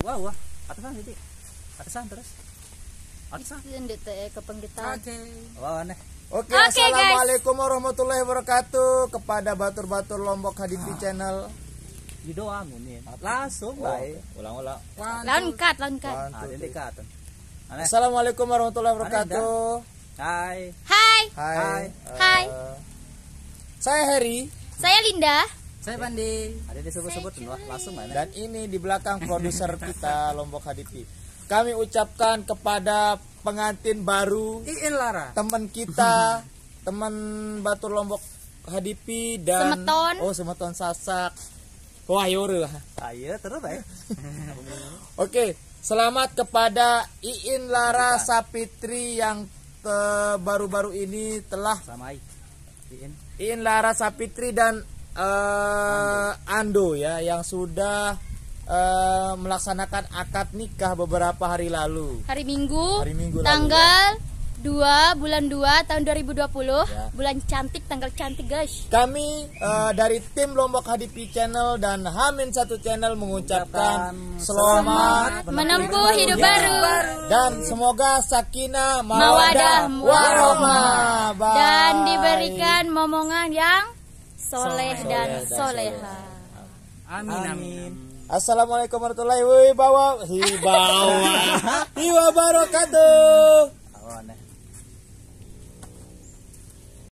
wah wah atasan jadi, atasan terus atasan kepengitan e oke aneh Oke, okay, okay, assalamualaikum guys. warahmatullahi wabarakatuh kepada batur-batur Lombok Hadipi ah. Channel. Di doa mungkin. Langsung oh, baik. Ulang-ulang. Langkat, langkat. Ah, Assalamualaikum warahmatullahi wabarakatuh. Hai. Hai. Hai. Hai. Hai. Uh, Saya Heri. Saya Linda. Saya Pandi. Ada di sebut-sebut langsung mana? Dan ini di belakang produser kita Lombok HDP. Kami ucapkan kepada pengantin baru Iin Lara, teman kita, teman Batur Lombok Hadipi dan Semeton. Oh, Semeton Sasak. Wah, yore ya Ayo ah, iya, terus baik. Oke, selamat kepada Iin Lara Sapitri yang baru-baru ini telah Sama Iin. Iin Lara Sapitri dan Eh, Ando. ya yang sudah uh, melaksanakan akad nikah beberapa hari lalu. Hari Minggu. Hari Minggu tanggal lalu, ya. 2 bulan 2 tahun 2020 ya. bulan cantik tanggal cantik guys kami uh, dari tim Lombok HDP Channel dan Hamin satu Channel mengucapkan selamat, selamat menempuh hidup ya. baru dan semoga sakinah mawadah warahmah dan diberikan momongan yang soleh dan soleha. Amin. Amin. Assalamualaikum warahmatullahi wabarakatuh. Hibawa. Hibawa